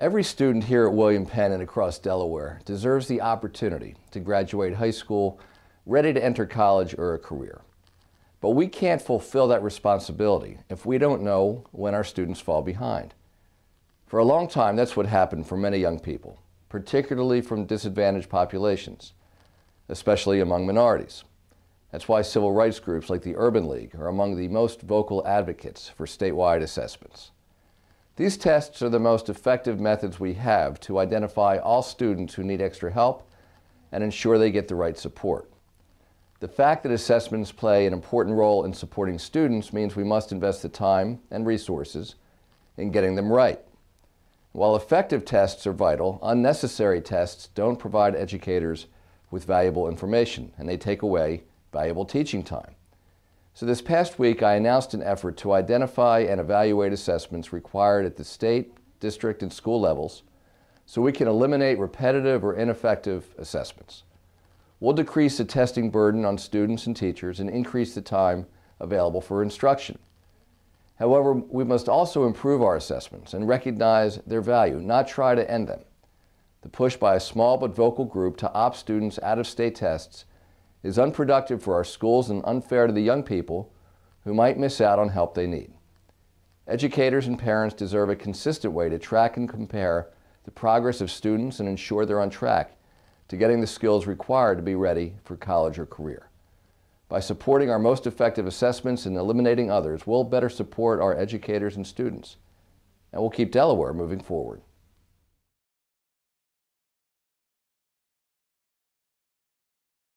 Every student here at William Penn and across Delaware deserves the opportunity to graduate high school ready to enter college or a career. But we can't fulfill that responsibility if we don't know when our students fall behind. For a long time, that's what happened for many young people, particularly from disadvantaged populations, especially among minorities. That's why civil rights groups like the Urban League are among the most vocal advocates for statewide assessments. These tests are the most effective methods we have to identify all students who need extra help and ensure they get the right support. The fact that assessments play an important role in supporting students means we must invest the time and resources in getting them right. While effective tests are vital, unnecessary tests don't provide educators with valuable information and they take away valuable teaching time. So this past week, I announced an effort to identify and evaluate assessments required at the state, district, and school levels so we can eliminate repetitive or ineffective assessments. We'll decrease the testing burden on students and teachers and increase the time available for instruction. However, we must also improve our assessments and recognize their value, not try to end them. The push by a small but vocal group to opt students out of state tests is unproductive for our schools and unfair to the young people who might miss out on help they need. Educators and parents deserve a consistent way to track and compare the progress of students and ensure they're on track to getting the skills required to be ready for college or career. By supporting our most effective assessments and eliminating others, we'll better support our educators and students, and we'll keep Delaware moving forward.